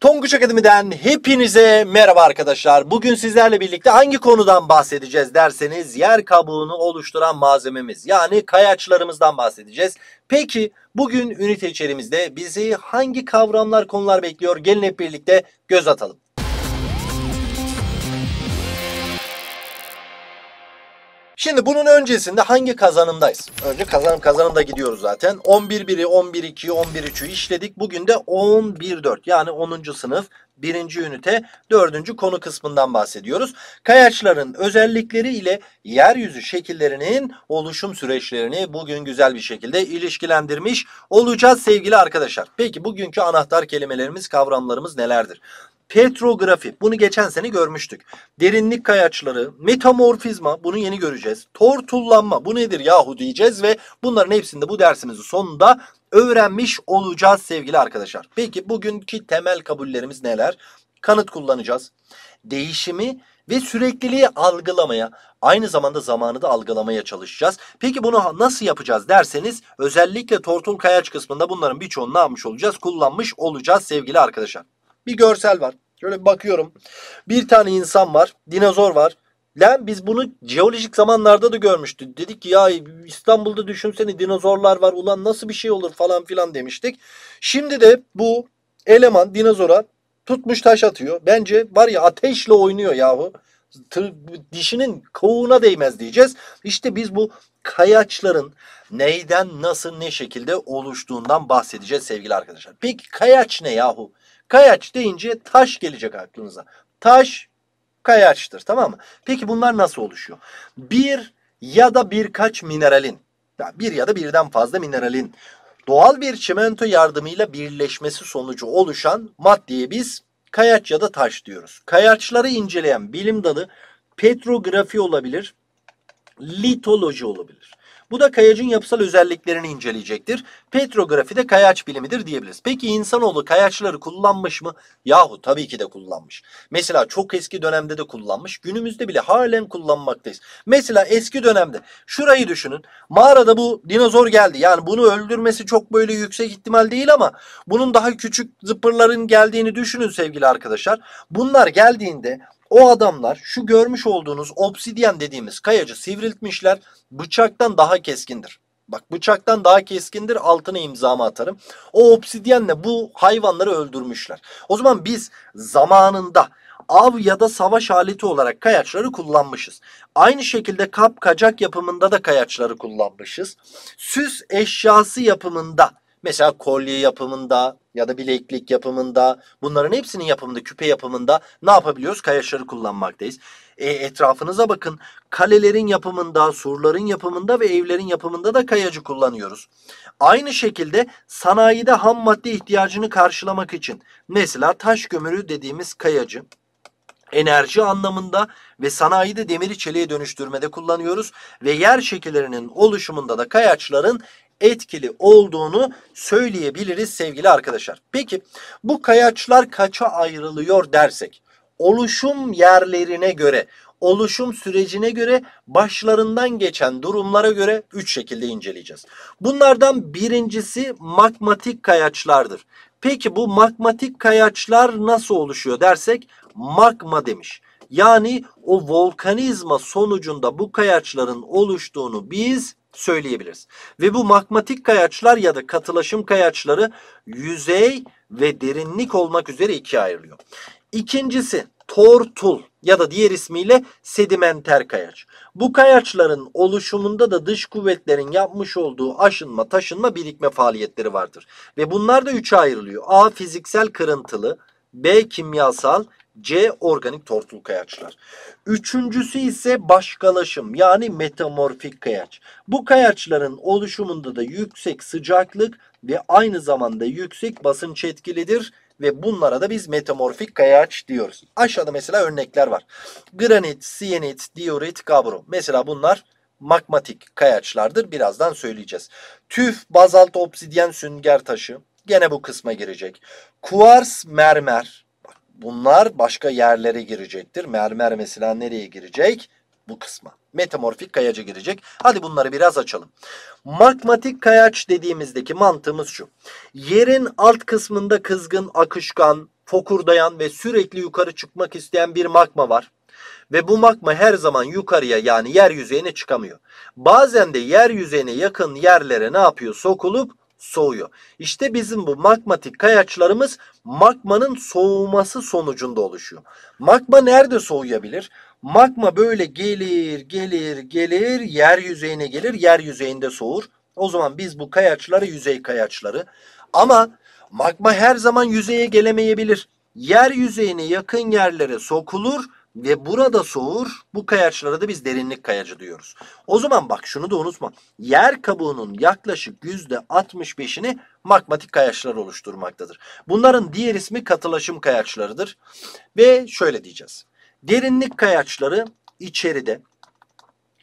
Tonguç Akademi'den hepinize merhaba arkadaşlar. Bugün sizlerle birlikte hangi konudan bahsedeceğiz derseniz yer kabuğunu oluşturan malzememiz yani kayaçlarımızdan bahsedeceğiz. Peki bugün ünite içerimizde bizi hangi kavramlar konular bekliyor gelin hep birlikte göz atalım. Şimdi bunun öncesinde hangi kazanımdayız? Önce kazanım kazanımda gidiyoruz zaten. 11 1'i, 11 2'yi, 11 3'ü işledik. Bugün de 11 4 yani 10. sınıf 1. ünite 4. konu kısmından bahsediyoruz. Kayaçların özellikleri ile yeryüzü şekillerinin oluşum süreçlerini bugün güzel bir şekilde ilişkilendirmiş olacağız sevgili arkadaşlar. Peki bugünkü anahtar kelimelerimiz, kavramlarımız nelerdir? Petrografi. Bunu geçen sene görmüştük. Derinlik kayaçları, metamorfizma bunu yeni göreceğiz. Tortullanma bu nedir yahu diyeceğiz ve bunların hepsinde bu dersimizin sonunda öğrenmiş olacağız sevgili arkadaşlar. Peki bugünkü temel kabullerimiz neler? Kanıt kullanacağız. Değişimi ve sürekliliği algılamaya, aynı zamanda zamanı da algılamaya çalışacağız. Peki bunu nasıl yapacağız derseniz özellikle tortul kayaç kısmında bunların birçoğunu ne yapmış olacağız? Kullanmış olacağız sevgili arkadaşlar. Bir görsel var. Şöyle bir bakıyorum. Bir tane insan var. Dinozor var. Lan biz bunu jeolojik zamanlarda da görmüştük. Dedik ki ya İstanbul'da düşünsene dinozorlar var. Ulan nasıl bir şey olur falan filan demiştik. Şimdi de bu eleman dinozora tutmuş taş atıyor. Bence var ya ateşle oynuyor yahu. dişinin kovuğuna değmez diyeceğiz. İşte biz bu kayaçların neyden nasıl ne şekilde oluştuğundan bahsedeceğiz sevgili arkadaşlar. Peki kayaç ne yahu? Kayaç deyince taş gelecek aklınıza. Taş kayaçtır tamam mı? Peki bunlar nasıl oluşuyor? Bir ya da birkaç mineralin, yani bir ya da birden fazla mineralin doğal bir çimento yardımıyla birleşmesi sonucu oluşan maddeye biz kayaç ya da taş diyoruz. Kayaçları inceleyen bilim dalı petrografi olabilir, litoloji olabilir. Bu da kayacın yapısal özelliklerini inceleyecektir. Petrografi de kayaç bilimidir diyebiliriz. Peki insanoğlu kayaçları kullanmış mı? Yahu tabii ki de kullanmış. Mesela çok eski dönemde de kullanmış. Günümüzde bile halen kullanmaktayız. Mesela eski dönemde şurayı düşünün. Mağarada bu dinozor geldi. Yani bunu öldürmesi çok böyle yüksek ihtimal değil ama bunun daha küçük zıpırların geldiğini düşünün sevgili arkadaşlar. Bunlar geldiğinde o adamlar şu görmüş olduğunuz obsidyen dediğimiz kayacı sivriltmişler. Bıçaktan daha keskindir. Bak bıçaktan daha keskindir altına imzamı atarım. O obsidyenle bu hayvanları öldürmüşler. O zaman biz zamanında av ya da savaş aleti olarak kayaçları kullanmışız. Aynı şekilde kap kacak yapımında da kayaçları kullanmışız. Süs eşyası yapımında Mesela kolye yapımında ya da bileklik yapımında bunların hepsinin yapımında küpe yapımında ne yapabiliyoruz? Kayaçları kullanmaktayız. E, etrafınıza bakın. Kalelerin yapımında, surların yapımında ve evlerin yapımında da kayacı kullanıyoruz. Aynı şekilde sanayide ham madde ihtiyacını karşılamak için mesela taş kömürü dediğimiz kayacı enerji anlamında ve sanayide demiri çeliğe dönüştürmede kullanıyoruz ve yer şekillerinin oluşumunda da kayaçların etkili olduğunu söyleyebiliriz sevgili arkadaşlar. Peki bu kayaçlar kaça ayrılıyor dersek? Oluşum yerlerine göre, oluşum sürecine göre başlarından geçen durumlara göre 3 şekilde inceleyeceğiz. Bunlardan birincisi magmatik kayaçlardır. Peki bu magmatik kayaçlar nasıl oluşuyor dersek magma demiş. Yani o volkanizma sonucunda bu kayaçların oluştuğunu biz söyleyebiliriz. Ve bu magmatik kayaçlar ya da katılaşım kayaçları yüzey ve derinlik olmak üzere ikiye ayrılıyor. İkincisi tortul ya da diğer ismiyle sedimenter kayaç. Bu kayaçların oluşumunda da dış kuvvetlerin yapmış olduğu aşınma, taşınma, birikme faaliyetleri vardır. Ve bunlar da üçe ayrılıyor. A. Fiziksel kırıntılı, B. Kimyasal, C. Organik tortul kayaçlar. Üçüncüsü ise başkalaşım yani metamorfik kayaç. Bu kayaçların oluşumunda da yüksek sıcaklık ve aynı zamanda yüksek basınç etkilidir ve bunlara da biz metamorfik kayaç diyoruz. Aşağıda mesela örnekler var. Granit, siyenit, diorit, gabro. Mesela bunlar magmatik kayaçlardır. Birazdan söyleyeceğiz. Tüf, bazalt, obsidyen, sünger taşı. Gene bu kısma girecek. Kuars, mermer. Bunlar başka yerlere girecektir. Mermer mesela nereye girecek? Bu kısma. Metamorfik kayaca girecek. Hadi bunları biraz açalım. Magmatik kayaç dediğimizdeki mantığımız şu. Yerin alt kısmında kızgın, akışkan, fokurdayan ve sürekli yukarı çıkmak isteyen bir magma var. Ve bu magma her zaman yukarıya yani yer yüzeyine çıkamıyor. Bazen de yer yüzeyine yakın yerlere ne yapıyor? Sokulup soğuyor. İşte bizim bu magmatik kayaçlarımız magmanın soğuması sonucunda oluşuyor. Magma nerede soğuyabilir? Magma böyle gelir, gelir, gelir, yer yüzeyine gelir, yer yüzeyinde soğur. O zaman biz bu kayaçları yüzey kayaçları. Ama magma her zaman yüzeye gelemeyebilir. Yer yüzeyine yakın yerlere sokulur ve burada soğur. Bu kayaçlara da biz derinlik kayacı diyoruz. O zaman bak şunu da unutma. Yer kabuğunun yaklaşık %65'ini magmatik kayaçlar oluşturmaktadır. Bunların diğer ismi katılaşım kayaçlarıdır. Ve şöyle diyeceğiz. Derinlik kayaçları içeride,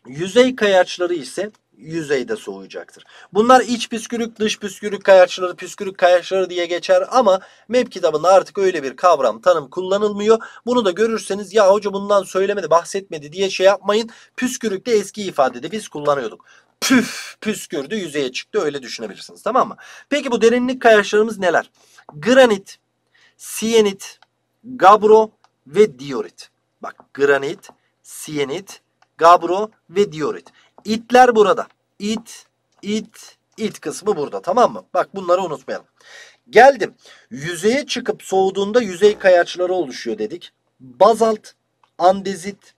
yüzey kayaçları ise yüzeyde soğuyacaktır. Bunlar iç püskürük, dış püskürük kayaçları, püskürük kayaçları diye geçer ama MEP kitabında artık öyle bir kavram, tanım kullanılmıyor. Bunu da görürseniz ya hoca bundan söylemedi, bahsetmedi diye şey yapmayın. Püskürük de eski ifadede biz kullanıyorduk püf püskürdü yüzeye çıktı öyle düşünebilirsiniz tamam mı? Peki bu derinlik kayaçlarımız neler? Granit, siyenit, gabro ve diorit. Bak granit, siyenit, gabro ve diorit itler burada. İt, it, it kısmı burada tamam mı? Bak bunları unutmayalım. Geldim. Yüzeye çıkıp soğuduğunda yüzey kayaçları oluşuyor dedik. Bazalt, andezit,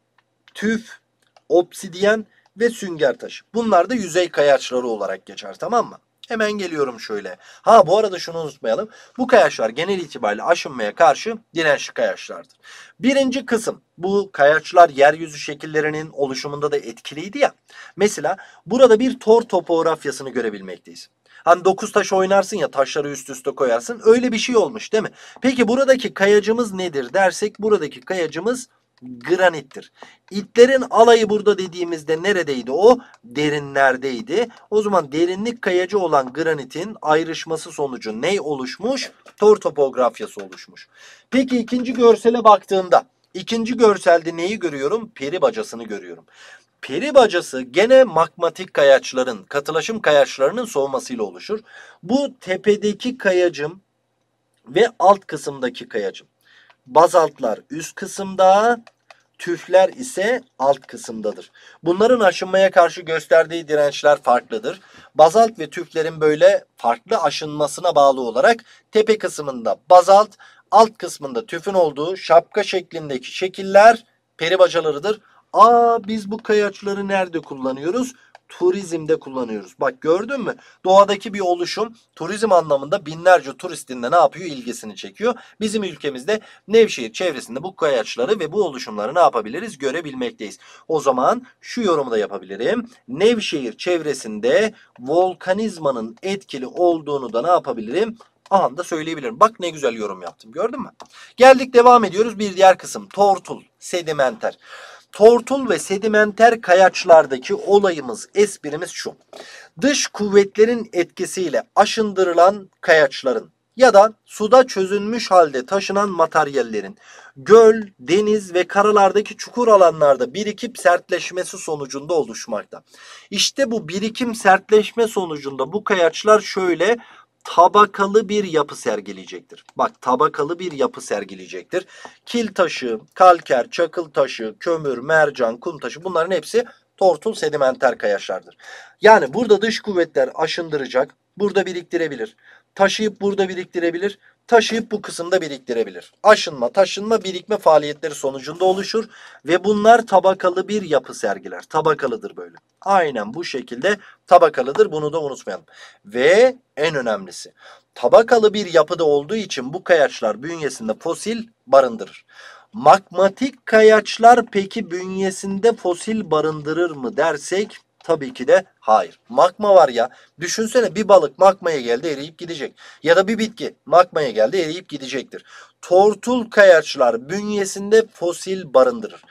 tüf, obsidiyen ve sünger taşı. Bunlar da yüzey kayaçları olarak geçer tamam mı? Hemen geliyorum şöyle. Ha bu arada şunu unutmayalım. Bu kayaçlar genel itibariyle aşınmaya karşı dirençli kayaçlardır. Birinci kısım bu kayaçlar yeryüzü şekillerinin oluşumunda da etkiliydi ya. Mesela burada bir tor topografyasını görebilmekteyiz. Hani dokuz taş oynarsın ya taşları üst üste koyarsın. Öyle bir şey olmuş değil mi? Peki buradaki kayacımız nedir dersek buradaki kayacımız granittir. İtlerin alayı burada dediğimizde neredeydi o? Derinlerdeydi. O zaman derinlik kayacı olan granitin ayrışması sonucu ne oluşmuş? Tor topografyası oluşmuş. Peki ikinci görsele baktığımda ikinci görselde neyi görüyorum? Peri bacasını görüyorum. Peri bacası gene magmatik kayaçların, katılaşım kayaçlarının soğumasıyla oluşur. Bu tepedeki kayacım ve alt kısımdaki kayacım bazaltlar üst kısımda, tüfler ise alt kısımdadır. Bunların aşınmaya karşı gösterdiği dirençler farklıdır. Bazalt ve tüflerin böyle farklı aşınmasına bağlı olarak tepe kısmında bazalt, alt kısmında tüfün olduğu şapka şeklindeki şekiller peri bacalarıdır. Aa biz bu kayaçları nerede kullanıyoruz? turizmde kullanıyoruz. Bak gördün mü? Doğadaki bir oluşum turizm anlamında binlerce turistin de ne yapıyor? ilgisini çekiyor. Bizim ülkemizde Nevşehir çevresinde bu kayaçları ve bu oluşumları ne yapabiliriz? Görebilmekteyiz. O zaman şu yorumu da yapabilirim. Nevşehir çevresinde volkanizmanın etkili olduğunu da ne yapabilirim? Anında söyleyebilirim. Bak ne güzel yorum yaptım gördün mü? Geldik devam ediyoruz. Bir diğer kısım tortul, sedimenter. Tortul ve sedimenter kayaçlardaki olayımız, esprimiz şu. Dış kuvvetlerin etkisiyle aşındırılan kayaçların ya da suda çözünmüş halde taşınan materyallerin göl, deniz ve karalardaki çukur alanlarda birikip sertleşmesi sonucunda oluşmakta. İşte bu birikim sertleşme sonucunda bu kayaçlar şöyle tabakalı bir yapı sergileyecektir. Bak tabakalı bir yapı sergileyecektir. Kil taşı, kalker, çakıl taşı, kömür, mercan, kum taşı bunların hepsi tortul sedimenter kayaçlardır. Yani burada dış kuvvetler aşındıracak, burada biriktirebilir. Taşıyıp burada biriktirebilir taşıyıp bu kısımda biriktirebilir. Aşınma, taşınma, birikme faaliyetleri sonucunda oluşur ve bunlar tabakalı bir yapı sergiler. Tabakalıdır böyle. Aynen bu şekilde tabakalıdır. Bunu da unutmayalım. Ve en önemlisi tabakalı bir yapıda olduğu için bu kayaçlar bünyesinde fosil barındırır. Magmatik kayaçlar peki bünyesinde fosil barındırır mı dersek Tabii ki de hayır. Makma var ya. Düşünsene bir balık makmaya geldi eriyip gidecek. Ya da bir bitki makmaya geldi eriyip gidecektir. Tortul kayaçlar bünyesinde fosil barındırır.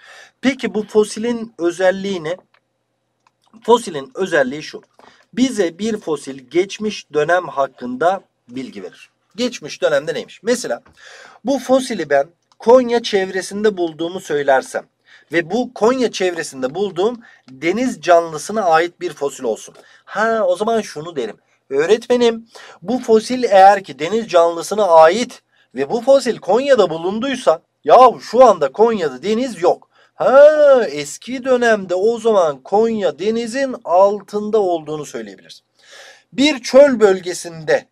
Peki bu fosilin özelliği ne? Fosilin özelliği şu. Bize bir fosil geçmiş dönem hakkında bilgi verir. Geçmiş dönemde neymiş? Mesela bu fosili ben Konya çevresinde bulduğumu söylersem ve bu Konya çevresinde bulduğum deniz canlısına ait bir fosil olsun. Ha o zaman şunu derim. Öğretmenim bu fosil eğer ki deniz canlısına ait ve bu fosil Konya'da bulunduysa ya şu anda Konya'da deniz yok. Ha eski dönemde o zaman Konya denizin altında olduğunu söyleyebiliriz. Bir çöl bölgesinde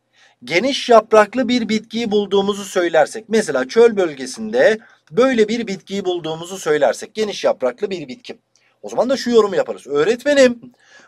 geniş yapraklı bir bitkiyi bulduğumuzu söylersek mesela çöl bölgesinde böyle bir bitkiyi bulduğumuzu söylersek geniş yapraklı bir bitki. O zaman da şu yorumu yaparız. Öğretmenim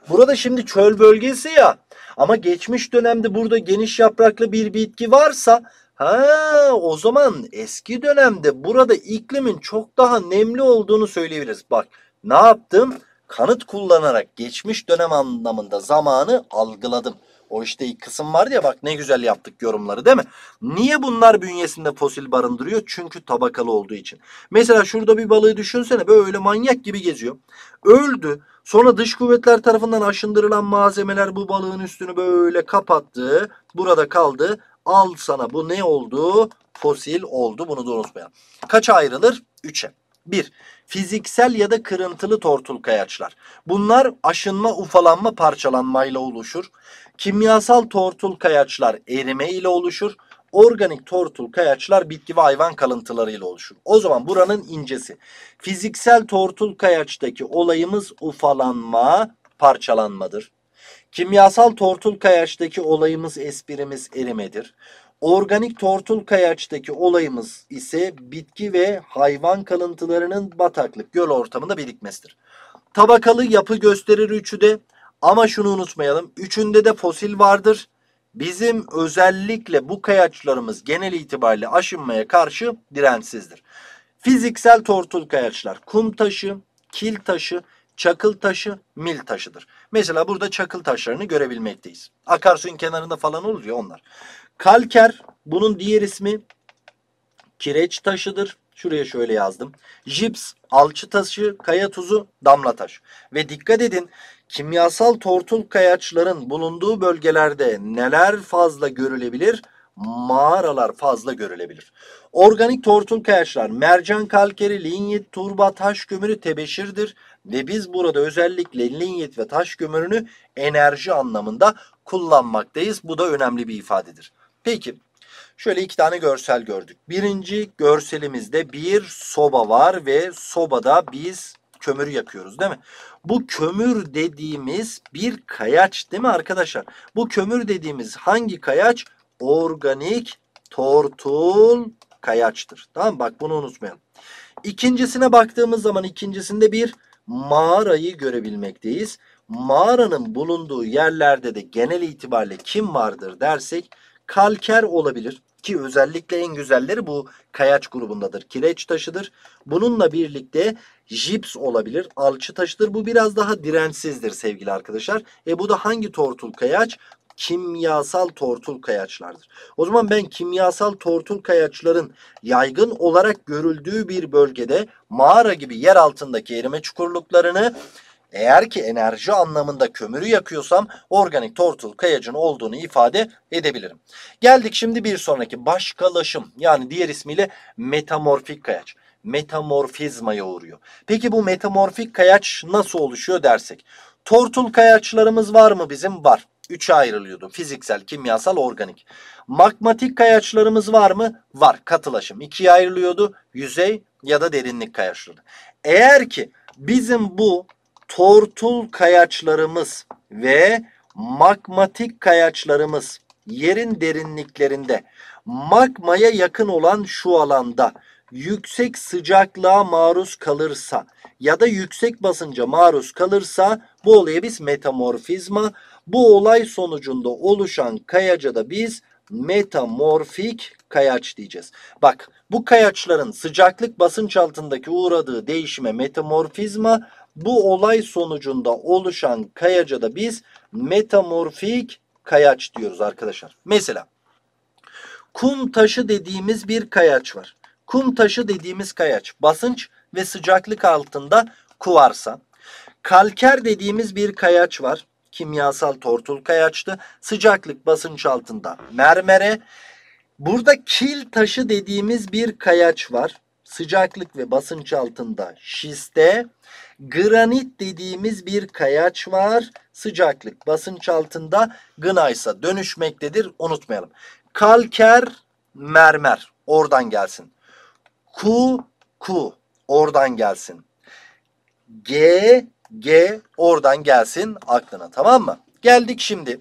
burada şimdi çöl bölgesi ya ama geçmiş dönemde burada geniş yapraklı bir bitki varsa ha o zaman eski dönemde burada iklimin çok daha nemli olduğunu söyleyebiliriz. Bak ne yaptım? Kanıt kullanarak geçmiş dönem anlamında zamanı algıladım. O işte ilk kısım vardı ya bak ne güzel yaptık yorumları değil mi? Niye bunlar bünyesinde fosil barındırıyor? Çünkü tabakalı olduğu için. Mesela şurada bir balığı düşünsene böyle manyak gibi geziyor. Öldü. Sonra dış kuvvetler tarafından aşındırılan malzemeler bu balığın üstünü böyle kapattı. Burada kaldı. Al sana bu ne oldu? Fosil oldu. Bunu da unutmayalım. Kaça ayrılır? 3'e. 1. Fiziksel ya da kırıntılı tortul kayaçlar. Bunlar aşınma, ufalanma, parçalanmayla oluşur. Kimyasal tortul kayaçlar erime ile oluşur. Organik tortul kayaçlar bitki ve hayvan kalıntılarıyla oluşur. O zaman buranın incesi. Fiziksel tortul kayaçtaki olayımız ufalanma, parçalanmadır. Kimyasal tortul kayaçtaki olayımız esprimiz erimedir. Organik tortul kayaçtaki olayımız ise bitki ve hayvan kalıntılarının bataklık göl ortamında birikmesidir. Tabakalı yapı gösterir üçü de ama şunu unutmayalım. Üçünde de fosil vardır. Bizim özellikle bu kayaçlarımız genel itibariyle aşınmaya karşı dirençsizdir. Fiziksel tortul kayaçlar kum taşı, kil taşı, çakıl taşı mil taşıdır. Mesela burada çakıl taşlarını görebilmekteyiz. Akarsuyun kenarında falan olur ya onlar. Kalker bunun diğer ismi kireç taşıdır. Şuraya şöyle yazdım. Jips, alçı taşı, kaya tuzu, damla taş. Ve dikkat edin kimyasal tortul kayaçların bulunduğu bölgelerde neler fazla görülebilir? mağaralar fazla görülebilir. Organik tortul kayaçlar mercan kalkeri, linyit, turba, taş kömürü tebeşirdir. Ve biz burada özellikle linyet ve taş kömürünü enerji anlamında kullanmaktayız. Bu da önemli bir ifadedir. Peki şöyle iki tane görsel gördük. Birinci görselimizde bir soba var ve sobada biz kömür yakıyoruz değil mi? Bu kömür dediğimiz bir kayaç değil mi arkadaşlar? Bu kömür dediğimiz hangi kayaç? Organik tortul kayaçtır. Tamam bak bunu unutmayalım. İkincisine baktığımız zaman ikincisinde bir mağarayı görebilmekteyiz. Mağaranın bulunduğu yerlerde de genel itibariyle kim vardır dersek kalker olabilir ki özellikle en güzelleri bu kayaç grubundadır. Kireç taşıdır. Bununla birlikte jips olabilir. Alçı taşıdır. Bu biraz daha dirensizdir sevgili arkadaşlar. E bu da hangi tortul kayaç? kimyasal tortul kayaçlardır. O zaman ben kimyasal tortul kayaçların yaygın olarak görüldüğü bir bölgede mağara gibi yer altındaki erime çukurluklarını eğer ki enerji anlamında kömürü yakıyorsam organik tortul kayacın olduğunu ifade edebilirim. Geldik şimdi bir sonraki başkalaşım yani diğer ismiyle metamorfik kayaç metamorfizmaya uğruyor. Peki bu metamorfik kayaç nasıl oluşuyor dersek. Tortul kayaçlarımız var mı bizim? Var. 3'e ayrılıyordum. Fiziksel, kimyasal, organik. Magmatik kayaçlarımız var mı? Var. Katılaşım 2'ye ayrılıyordu. Yüzey ya da derinlik kayaçları. Eğer ki bizim bu tortul kayaçlarımız ve magmatik kayaçlarımız yerin derinliklerinde magmaya yakın olan şu alanda yüksek sıcaklığa maruz kalırsa ya da yüksek basınca maruz kalırsa bu olayı biz metamorfizma bu olay sonucunda oluşan kayaca da biz metamorfik kayaç diyeceğiz. Bak bu kayaçların sıcaklık basınç altındaki uğradığı değişime metamorfizma bu olay sonucunda oluşan kayaca da biz metamorfik kayaç diyoruz arkadaşlar. Mesela kum taşı dediğimiz bir kayaç var. Kum taşı dediğimiz kayaç basınç ve sıcaklık altında kuvarsa kalker dediğimiz bir kayaç var kimyasal tortul kayaçtı, sıcaklık basınç altında mermere. Burada kil taşı dediğimiz bir kayaç var. Sıcaklık ve basınç altında şiste. Granit dediğimiz bir kayaç var. Sıcaklık basınç altında gnaysa dönüşmektedir. Unutmayalım. Kalker mermer oradan gelsin. Ku ku oradan gelsin. G G oradan gelsin aklına tamam mı? Geldik şimdi.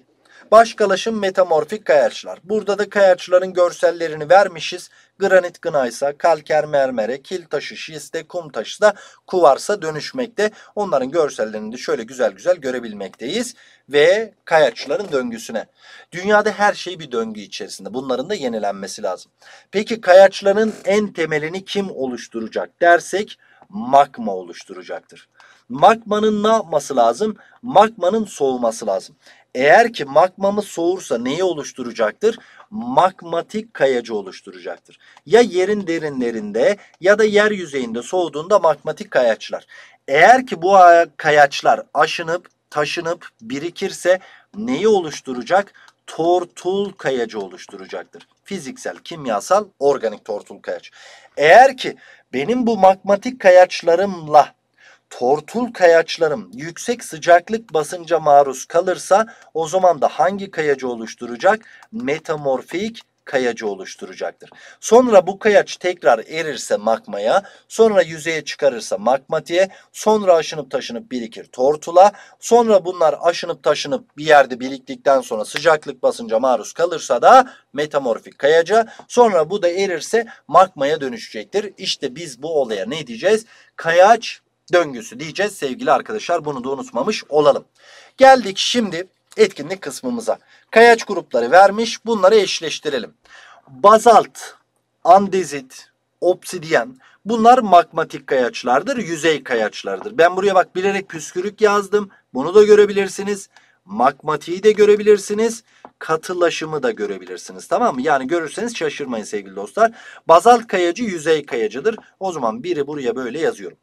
Başkalaşım metamorfik kayaçlar. Burada da kayaçların görsellerini vermişiz. Granit gınaysa, kalker mermere, kil taşı, şiste, kum taşı da kuvarsa dönüşmekte. Onların görsellerini de şöyle güzel güzel görebilmekteyiz. Ve kayaçların döngüsüne. Dünyada her şey bir döngü içerisinde. Bunların da yenilenmesi lazım. Peki kayaçların en temelini kim oluşturacak dersek magma oluşturacaktır. Magmanın ne yapması lazım? Magmanın soğuması lazım. Eğer ki magmamız soğursa neyi oluşturacaktır? Magmatik kayacı oluşturacaktır. Ya yerin derinlerinde ya da yer yüzeyinde soğuduğunda magmatik kayaçlar. Eğer ki bu kayaçlar aşınıp taşınıp birikirse neyi oluşturacak? Tortul kayacı oluşturacaktır. Fiziksel, kimyasal, organik tortul kayaç. Eğer ki benim bu magmatik kayaçlarımla tortul kayaçlarım yüksek sıcaklık basınca maruz kalırsa o zaman da hangi kayacı oluşturacak? Metamorfik kayacı oluşturacaktır. Sonra bu kayaç tekrar erirse magmaya, sonra yüzeye çıkarırsa magmatiğe, sonra aşınıp taşınıp birikir tortula, sonra bunlar aşınıp taşınıp bir yerde biriktikten sonra sıcaklık basınca maruz kalırsa da metamorfik kayaca, sonra bu da erirse magmaya dönüşecektir. İşte biz bu olaya ne diyeceğiz? Kayaç döngüsü diyeceğiz sevgili arkadaşlar. Bunu da unutmamış olalım. Geldik şimdi etkinlik kısmımıza. Kayaç grupları vermiş. Bunları eşleştirelim. Bazalt, andezit, obsidiyen bunlar magmatik kayaçlardır, yüzey kayaçlardır. Ben buraya bak bilerek püskürük yazdım. Bunu da görebilirsiniz. Magmatiği de görebilirsiniz. Katılaşımı da görebilirsiniz. Tamam mı? Yani görürseniz şaşırmayın sevgili dostlar. Bazalt kayacı yüzey kayacıdır. O zaman biri buraya böyle yazıyorum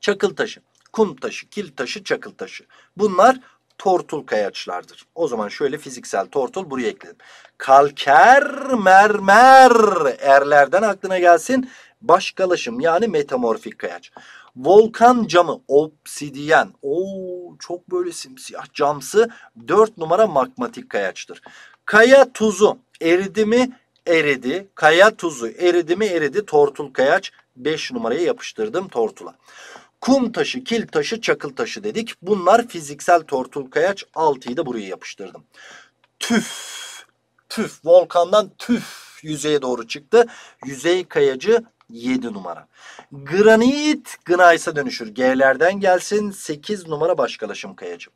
çakıl taşı, kum taşı, kil taşı, çakıl taşı. Bunlar tortul kayaçlardır. O zaman şöyle fiziksel tortul buraya ekledim. Kalker mermer erlerden aklına gelsin. Başkalaşım yani metamorfik kayaç. Volkan camı obsidiyen. Oo çok böyle simsiyah camsı 4 numara magmatik kayaçtır. Kaya tuzu eridi mi? Eridi. Kaya tuzu eridi mi? Eridi. Tortul kayaç 5 numaraya yapıştırdım tortula. Kum taşı, kil taşı, çakıl taşı dedik. Bunlar fiziksel tortul kayaç. 6'yı da buraya yapıştırdım. Tüf. Tüf. Volkandan tüf yüzeye doğru çıktı. Yüzey kayacı 7 numara. Granit gnaisa dönüşür. G'lerden gelsin. 8 numara başkalaşım kayacı.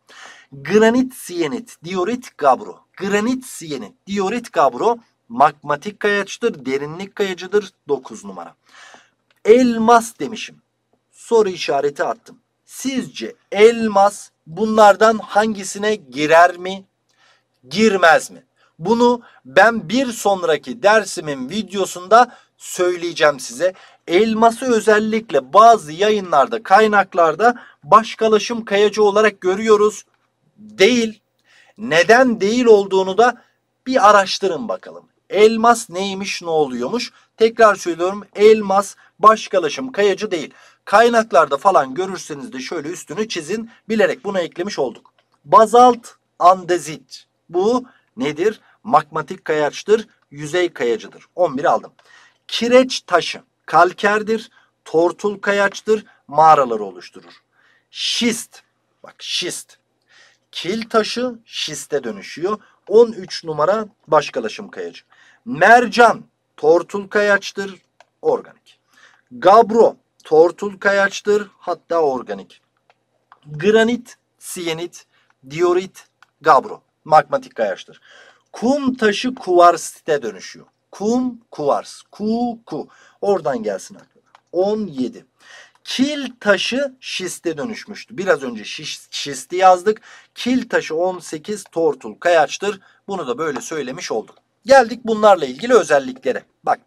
Granit siyenit, diorit gabro. Granit siyenit, diorit gabro magmatik kayaçtır, derinlik kayacıdır. 9 numara. Elmas demişim soru işareti attım. Sizce elmas bunlardan hangisine girer mi? Girmez mi? Bunu ben bir sonraki dersimin videosunda söyleyeceğim size. Elması özellikle bazı yayınlarda, kaynaklarda başkalaşım kayacı olarak görüyoruz. Değil. Neden değil olduğunu da bir araştırın bakalım. Elmas neymiş, ne oluyormuş? Tekrar söylüyorum. Elmas başkalaşım kayacı değil. Kaynaklarda falan görürseniz de şöyle üstünü çizin. Bilerek bunu eklemiş olduk. Bazalt andezit. Bu nedir? Magmatik kayaçtır. Yüzey kayacıdır. 11 aldım. Kireç taşı kalkerdir. Tortul kayaçtır. Mağaraları oluşturur. Şist. Bak şist. Kil taşı şiste dönüşüyor. 13 numara başkalaşım kayacı. Mercan tortul kayaçtır. Organik. Gabro tortul kayaçtır hatta organik. Granit, siyenit, diorit, gabro magmatik kayaçtır. Kum taşı kuvarsite dönüşüyor. Kum, kuvars. Ku, ku. Oradan gelsin aklına. 17. Kil taşı şiste dönüşmüştü. Biraz önce şiş, şisti yazdık. Kil taşı 18 tortul kayaçtır. Bunu da böyle söylemiş olduk. Geldik bunlarla ilgili özelliklere. Bak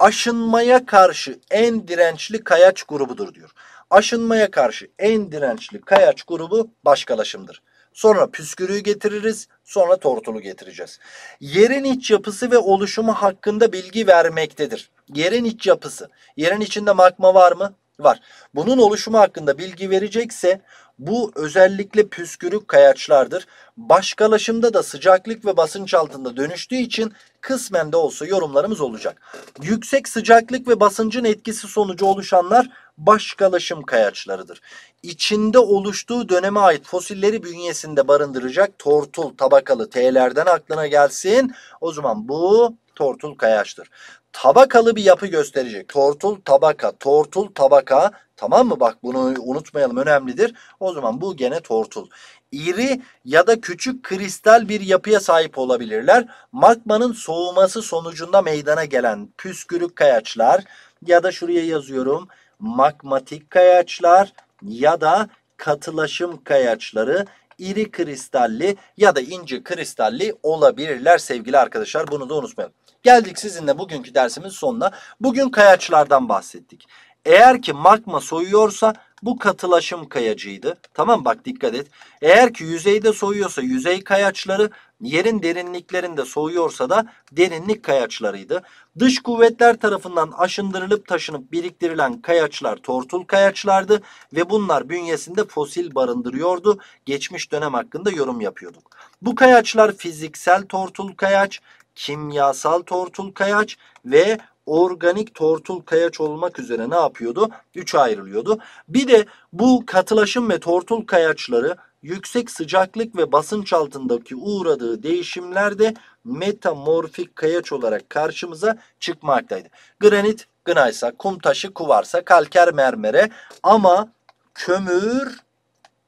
aşınmaya karşı en dirençli kayaç grubudur diyor. Aşınmaya karşı en dirençli kayaç grubu başkalaşımdır. Sonra püskürüğü getiririz, sonra tortulu getireceğiz. Yerin iç yapısı ve oluşumu hakkında bilgi vermektedir. Yerin iç yapısı. Yerin içinde magma var mı? Var. Bunun oluşumu hakkında bilgi verecekse bu özellikle püskürük kayaçlardır. Başkalaşımda da sıcaklık ve basınç altında dönüştüğü için kısmen de olsa yorumlarımız olacak. Yüksek sıcaklık ve basıncın etkisi sonucu oluşanlar başkalaşım kayaçlarıdır. İçinde oluştuğu döneme ait fosilleri bünyesinde barındıracak tortul tabakalı T'lerden aklına gelsin. O zaman bu tortul kayaçtır tabakalı bir yapı gösterecek. Tortul tabaka, tortul tabaka. Tamam mı? Bak bunu unutmayalım önemlidir. O zaman bu gene tortul. İri ya da küçük kristal bir yapıya sahip olabilirler. Magmanın soğuması sonucunda meydana gelen püskürük kayaçlar ya da şuraya yazıyorum magmatik kayaçlar ya da katılaşım kayaçları iri kristalli ya da ince kristalli olabilirler sevgili arkadaşlar. Bunu da unutmayalım. Geldik sizinle bugünkü dersimizin sonuna. Bugün kayaçlardan bahsettik. Eğer ki magma soyuyorsa bu katılaşım kayacıydı. Tamam bak dikkat et. Eğer ki yüzeyde soğuyorsa yüzey kayaçları, yerin derinliklerinde soğuyorsa da derinlik kayaçlarıydı. Dış kuvvetler tarafından aşındırılıp taşınıp biriktirilen kayaçlar tortul kayaçlardı ve bunlar bünyesinde fosil barındırıyordu. Geçmiş dönem hakkında yorum yapıyorduk. Bu kayaçlar fiziksel tortul kayaç, kimyasal tortul kayaç ve organik tortul kayaç olmak üzere ne yapıyordu? 3 ayrılıyordu. Bir de bu katılaşım ve tortul kayaçları yüksek sıcaklık ve basınç altındaki uğradığı değişimlerde metamorfik kayaç olarak karşımıza çıkmaktaydı. Granit gnaysa, kum taşı kuvarsa, kalker mermere ama kömür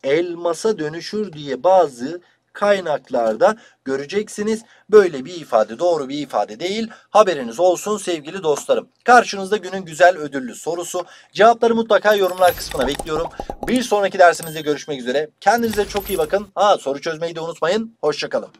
elmasa dönüşür diye bazı kaynaklarda göreceksiniz. Böyle bir ifade doğru bir ifade değil. Haberiniz olsun sevgili dostlarım. Karşınızda günün güzel ödüllü sorusu. Cevapları mutlaka yorumlar kısmına bekliyorum. Bir sonraki dersimizde görüşmek üzere. Kendinize çok iyi bakın. Ha soru çözmeyi de unutmayın. Hoşçakalın.